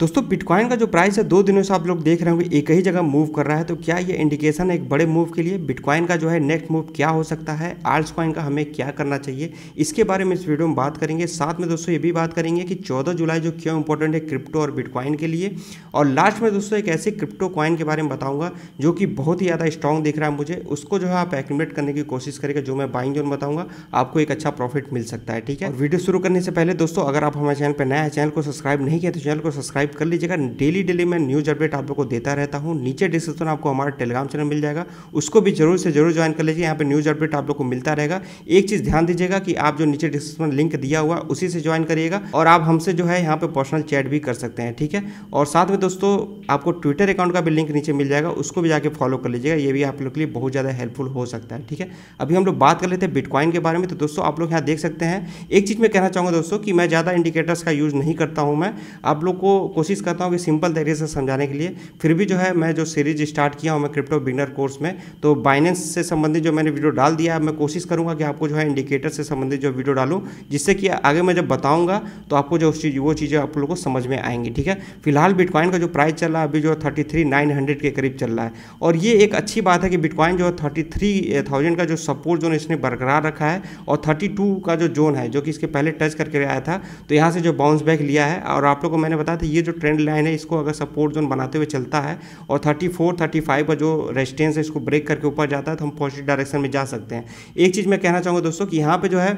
दोस्तों बिटकॉइन का जो प्राइस है दो दिनों से आप लोग देख रहे होंगे एक ही जगह मूव कर रहा है तो क्या ये इंडिकेशन है एक बड़े मूव के लिए बिटकॉइन का जो है नेक्स्ट मूव क्या हो सकता है आर्ट्स कॉइन का हमें क्या करना चाहिए इसके बारे में इस वीडियो में बात करेंगे साथ में दोस्तों ये भी बात करेंगे कि चौदह जुलाई जो क्यों इंपॉर्टेंट है क्रिप्टो और बिटकॉइन के लिए और लास्ट में दोस्तों एक ऐसे क्रिप्टो कॉइन के बारे में बताऊँगा जो कि बहुत ही ज़्यादा स्ट्रॉन्ग दिख रहा है मुझे उसको जो है आप एक्मेट करने की कोशिश करेगा जो मैं बाइंग जोन बताऊँगा आपको एक अच्छा प्रॉफिट मिल सकता है ठीक है वीडियो शुरू करने से पहले दोस्तों अगर आप हमारे चैनल पर नया चैनल को सब्सक्राइब नहीं किया तो चैनल को सब्सक्राइब सब्सक्राइब कर लीजिएगा डेली डेली मैं न्यूज़ अपडेट आप लोग को देता रहता हूँ नीचे डिस्क्रिप्शन आपको हमारा टेलीग्राम चैनल मिल जाएगा उसको भी जरूर से जरूर ज्वाइन कर लीजिए यहाँ पर न्यूज़ अपडेट आप लोग को मिलता रहेगा एक चीज़ ध्यान दीजिएगा कि आप जो नीचे डिस्क्रिप्शन लिंक दिया हुआ उसी से ज्वाइन करिएगा और आप हमसे जो है यहाँ पर पर्सनल चैट भी कर सकते हैं ठीक है और साथ में दोस्तों आपको ट्विटर अकाउंट का भी लिंक नीचे मिल जाएगा उसको भी जाके फॉलो कर लीजिएगा ये भी आप लोग के लिए बहुत ज़्यादा हेल्पफुल हो सकता है ठीक है अभी हम लोग बात कर लेते हैं बिटकॉइन के बारे में तो दोस्तों आप लोग यहाँ देख सकते हैं एक चीज़ मैं कहना चाहूँगा दोस्तों कि मैं ज़्यादा इंडिकेटर्स का यूज़ नहीं करता हूँ मैं आप लोग को कोशिश करता हूँ कि सिंपल तरीके से समझाने के लिए फिर भी जो है मैं जो सीरीज स्टार्ट किया हूँ मैं क्रिप्टो बिगनर कोर्स में तो बाइनेंस से संबंधित जो मैंने वीडियो डाल दिया है मैं कोशिश करूँगा कि आपको जो है इंडिकेटर से संबंधित जो वीडियो डालूँ जिससे कि आगे मैं जब बताऊँगा तो आपको जो उस चीज़ वो चीज़ें आप लोग को समझ में आएंगी ठीक है फिलहाल बिटकॉइन का जो प्राइस चल रहा है अभी जो थर्टी थ्री नाइन हंड्रेड के करीब चल रहा है और ये एक अच्छी बात है कि बिटकॉइन जो है थर्टी थ्री थाउजेंड का जो सपोर्ट जोन इसने बरकरार रखा है और थर्टी टू का जो जोन है जो कि इसके पहले टच करके आया था तो यहाँ से जो बाउंस बैक लिया है और आप लोग को मैंने बताया था ये जो ट्रेंड लाइन है इसको अगर सपोर्ट जोन बनाते हुए चलता है और 34 35 का जो रेजिस्टेंस है इसको ब्रेक करके ऊपर जाता है तो हम पॉजिटिव डायरेक्शन में जा सकते हैं एक चीज़ मैं कहना चाहूँगा दोस्तों कि यहाँ पर जो है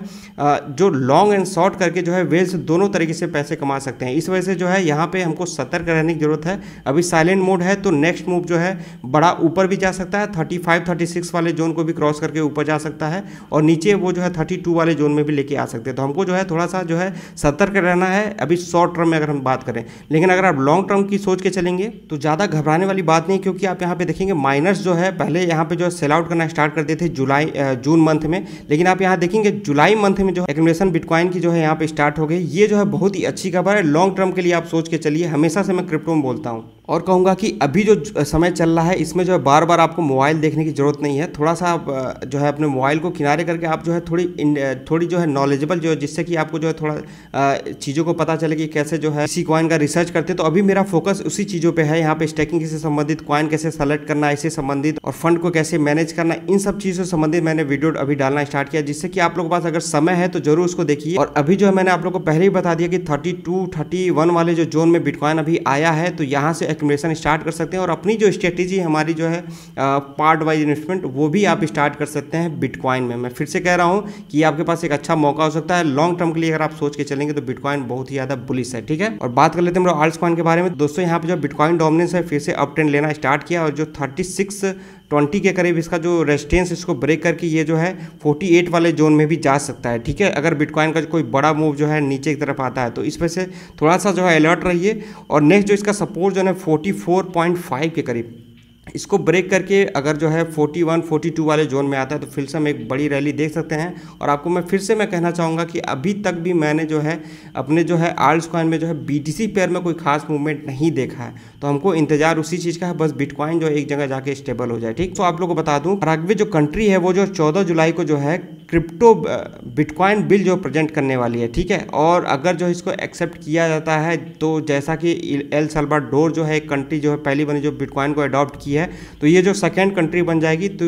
जो लॉन्ग एंड शॉर्ट करके जो है वेल्स दोनों तरीके से पैसे कमा सकते हैं इस वजह से जो है यहाँ पर हमको सतर्क रहने की ज़रूरत है अभी साइलेंट मोड है तो नेक्स्ट मूव जो है बड़ा ऊपर भी जा सकता है थर्टी फाइव वाले जोन को भी क्रॉस करके ऊपर जा सकता है और नीचे वो जो है थर्टी वाले जोन में भी लेके आ सकते हैं तो हमको जो है थोड़ा सा जो है सतर्क रहना है अभी शॉर्ट टर्म में अगर हम बात करें लेकिन लेकिन अगर आप लॉन्ग टर्म की सोच के चलेंगे तो ज़्यादा घबराने वाली बात नहीं क्योंकि आप यहाँ पे देखेंगे माइनर्स जो है पहले यहाँ पे जो है सेल आउट करना स्टार्ट करते थे जुलाई जून मंथ में लेकिन आप यहाँ देखेंगे जुलाई मंथ में जो है एक्मेशन बिटकॉइन की जो है यहाँ पे स्टार्ट हो गई ये जो है बहुत ही अच्छी खबर है लॉन्ग टर्म के लिए आप सोच के चलिए हमेशा से मैं क्रिप्टो में बोलता हूँ और कहूँगा कि अभी जो समय चल रहा है इसमें जो है बार बार आपको मोबाइल देखने की ज़रूरत नहीं है थोड़ा सा आप जो है अपने मोबाइल को किनारे करके आप जो है थोड़ी थोड़ी जो है नॉलेजेबल जो है जिससे कि आपको जो है थोड़ा चीज़ों को पता चले कि कैसे जो है इसी कॉइन का रिसर्च करते तो अभी मेरा फोकस उसी चीज़ों पर है यहाँ पर स्टेकिंग से संबंधित कॉइन कैसे सेलेक्ट करना इससे संबंधित और फंड को कैसे मैनेज करना इन सब चीज़ों से संबंधित मैंने वीडियो अभी डालना स्टार्ट किया जिससे कि आप लोगों के पास अगर समय है तो जरूर उसको देखिए और अभी जो है मैंने आप लोग को पहले ही बता दिया कि थर्टी टू वाले जो जोन में बिटकॉइन अभी आया है तो यहाँ से प्रिपरेशन स्टार्ट कर सकते हैं और अपनी जो स्ट्रेटेजी हमारी जो है पार्ट वाइज इन्वेस्टमेंट वो भी आप स्टार्ट कर सकते हैं बिटकॉइन में मैं फिर से कह रहा हूँ कि आपके पास एक अच्छा मौका हो सकता है लॉन्ग टर्म के लिए अगर आप सोच के चलेंगे तो बिटकॉइन बहुत ही ज़्यादा बुलिस है ठीक है और बात कर लेते हैं हम लोग आर्ट्स कॉइन के बारे में दोस्तों यहाँ पर जो बिटकॉइन डोमिनेंस है फिर से अप लेना स्टार्ट किया और जो थर्टी ट्वेंटी के करीब इसका जो रेजिस्टेंस इसको ब्रेक करके ये जो है फोर्टी एट वाले जोन में भी जा सकता है ठीक है अगर बिटकॉइन का कोई बड़ा मूव जो है नीचे की तरफ आता है तो इस वजह से थोड़ा सा जो है अलर्ट रहिए और नेक्स्ट जो इसका सपोर्ट जो है फोर्टी फोर पॉइंट फाइव के करीब इसको ब्रेक करके अगर जो है 41, 42 वाले जोन में आता है तो फिर से हम एक बड़ी रैली देख सकते हैं और आपको मैं फिर से मैं कहना चाहूँगा कि अभी तक भी मैंने जो है अपने जो है आल्ट कॉइन में जो है बीटीसी पेयर में कोई खास मूवमेंट नहीं देखा है तो हमको इंतजार उसी चीज़ का है बस बिटकॉइन जो एक जगह जाके स्टेबल हो जाए ठीक तो आप लोग को बता दूँ रागवे जो कंट्री है वो जो चौदह जुलाई को जो है क्रिप्टो बिटकॉइन बिल जो प्रेजेंट करने वाली है ठीक है और अगर जो इसको एक्सेप्ट किया जाता है तो जैसा कि एल डोर जो है कंट्री जो है पहली बनी जो बिटकॉइन को अडॉप्ट की है है तो ये जो सेकेंड कंट्री बन जाएगी तो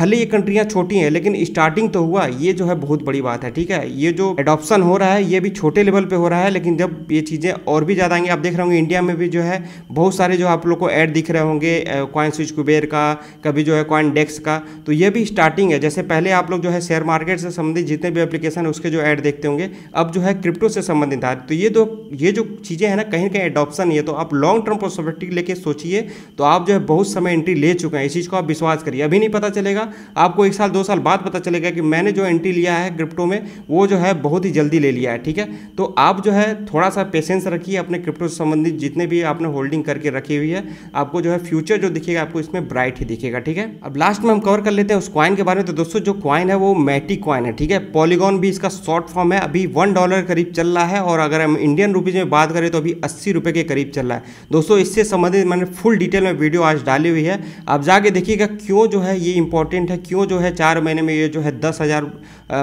भले ये कंट्रियाँ छोटी हैं लेकिन स्टार्टिंग तो हुआ ये जो है बहुत बड़ी बात है ठीक है ये जो एडॉप्शन हो रहा है ये भी छोटे लेवल पर हो रहा है लेकिन जब ये चीज़ें और भी ज़्यादा आएंगी आप देख रहे होंगे इंडिया में भी जो है बहुत सारे जो आप लोग को ऐड दिख रहे होंगे कॉइन स्विच कुबेर का कभी जो है कॉइन डेक्स का तो ये भी स्टार्टिंग है जैसे पहले आप लोग जो है शेयर मार्केट से संबंधित जितने भी एप्लीकेशन उसके जो ऐड देखते होंगे अब जो है क्रिप्टो से संबंधित है तो ये दो ये जो चीज़ें हैं ना कहीं कहीं एडॉप्शन ये तो आप लॉन्ग टर्म प्रोस्पेक्टिव लेके सोचिए तो आप जो है बहुत समय समय एंट्री ले चुके हैं इस चीज़ को आप विश्वास करिए अभी नहीं पता चलेगा आपको एक साल दो साल बाद पता चलेगा कि मैंने जो एंट्री लिया है क्रिप्टो में वो जो है बहुत ही जल्दी ले लिया है ठीक है तो आप जो है थोड़ा सा पेशेंस रखिए अपने क्रिप्टो से संबंधित जितने भी आपने होल्डिंग करके रखी हुई है आपको जो है फ्यूचर जो दिखेगा आपको इसमें ब्राइट ही दिखेगा ठीक है अब लास्ट में हम कवर कर लेते हैं उस क्वाइन के बारे में तो दोस्तों जो क्वाइन है वो मैटी क्वाइन है ठीक है पॉलीगॉन भी इसका शॉर्ट फॉर्म है अभी वन डॉलर करीब चल रहा है और अगर हम इंडियन रुपीज़ में बात करें तो अभी अस्सी रुपये के करीब चल रहा है दोस्तों इससे संबंधित मैंने फुल डिटेल में वीडियो आज डाली हुई है आप जाके देखिएगा क्यों जो है ये इंपॉर्टेंट है क्यों जो है चार महीने में ये जो है दस हज़ार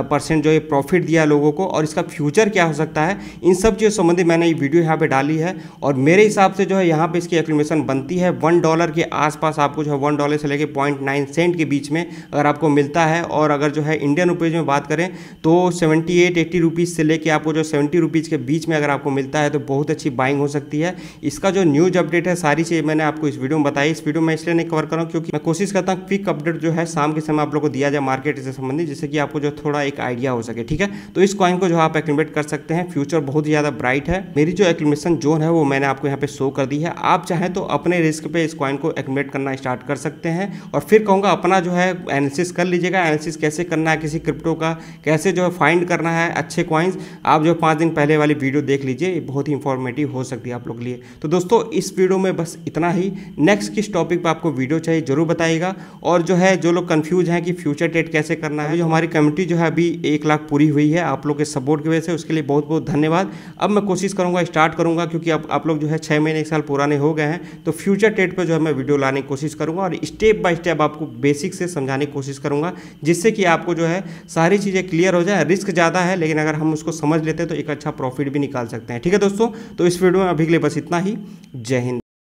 परसेंट जो ये प्रॉफिट दिया लोगों को और इसका फ्यूचर क्या हो सकता है इन सब चीज़ों संबंधी मैंने ये वीडियो यहाँ पे डाली है और मेरे हिसाब से जो है यहाँ पे इसकी एक्मेशन बनती है वन डॉलर के आसपास आपको जो है वन डॉलर से लेकर पॉइंट सेंट के बीच में अगर आपको मिलता है और अगर जो है इंडियन रुपीज़ में बात करें तो सेवेंटी एट एट्टी से लेकर आपको जो सेवेंटी रुपीज़ के बीच में अगर आपको मिलता है तो बहुत अच्छी बाइंग हो सकती है इसका जो न्यूज़ अपडेट है सारी चीज़ मैंने आपको इस वीडियो में बताई इस वीडियो में इसलिए नहीं कवर कर रहा हूँ क्योंकि मैं कोशिश करता हूँ क्विक अपडेट जो है शाम के समय आप लोगों को दिया जाए मार्केट से संबंधित जिससे कि आपको जो थोड़ा एक आइडिया हो सके ठीक है तो इस कॉइन को जो आप एक्मेट कर सकते हैं फ्यूचर बहुत ही ज़्यादा ब्राइट है मेरी जो एक्मेशन जोन है वो मैंने आपको यहाँ पे शो कर दी है आप चाहें तो अपने रिस्क पे इस कॉइन को एक्मेट करना स्टार्ट कर सकते हैं और फिर कहूँगा अपना जो है एनालिसिस कर लीजिएगा एनालिसिस कैसे करना है किसी क्रिप्टो का कैसे जो है फाइंड करना है अच्छे कॉइन्स आप जो पाँच दिन पहले वाली वीडियो देख लीजिए ये बहुत ही इंफॉर्मेटिव हो सकती है आप लोग के लिए तो दोस्तों इस वीडियो में बस इतना ही नेक्स्ट किस टॉपिक पर आपको वीडियो चाहिए ज़रूर बताइएगा और जो है जो लोग कन्फ्यूज हैं कि फ्यूचर डेट कैसे करना है जो हमारी कम्युनिटी जो है अभी एक लाख पूरी हुई है आप लोग के सपोर्ट की वजह से उसके लिए बहुत बहुत धन्यवाद अब मैं कोशिश करूँगा स्टार्ट करूँगा क्योंकि अब आप लोग जो है छः महीने एक साल पुराने हो गए हैं तो फ्यूचर डेट पर जो है मैं वीडियो लाने की कोशिश करूँगा और स्टेप बाय स्टेप आपको बेसिक से समझाने की कोशिश करूँगा जिससे कि आपको जो है सारी चीज़ें क्लियर हो जाए रिस्क ज़्यादा है लेकिन अगर हम उसको समझ लेते हैं तो एक अच्छा प्रॉफिट भी निकाल सकते हैं ठीक है दोस्तों तो इस वीडियो में अभी के लिए बस इतना ही जय हिंद